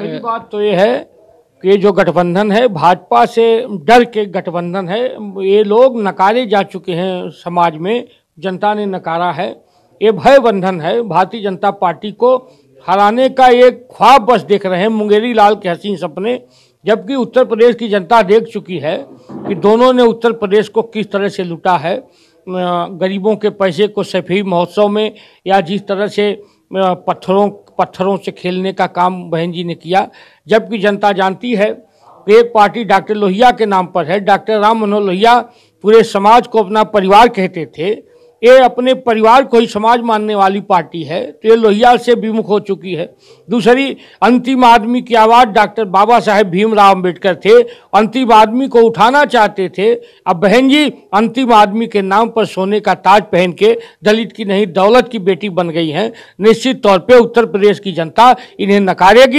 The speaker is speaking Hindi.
पहली बात तो ये है कि जो गठबंधन है भाजपा से डर के गठबंधन है ये लोग नकारे जा चुके हैं समाज में जनता ने नकारा है ये भय बंधन है भारतीय जनता पार्टी को हराने का एक ख्वाब बस देख रहे हैं मुंगेरी लाल के हसीन सपने जबकि उत्तर प्रदेश की जनता देख चुकी है कि दोनों ने उत्तर प्रदेश को किस तरह से लुटा है गरीबों के पैसे को सफी महोत्सव में या जिस तरह से पत्थरों पत्थरों से खेलने का काम बहन जी ने किया जबकि जनता जानती है कि एक पार्टी डॉक्टर लोहिया के नाम पर है डॉक्टर राम मनोहर लोहिया पूरे समाज को अपना परिवार कहते थे ये अपने परिवार को ही समाज मानने वाली पार्टी है तो ये लोहिया से विमुख हो चुकी है दूसरी अंतिम आदमी की आवाज़ डॉक्टर बाबा साहेब भीमराव अम्बेडकर थे अंतिम आदमी को उठाना चाहते थे अब बहन जी अंतिम आदमी के नाम पर सोने का ताज पहन के दलित की नहीं दौलत की बेटी बन गई हैं निश्चित तौर पर उत्तर प्रदेश की जनता इन्हें नकारेगी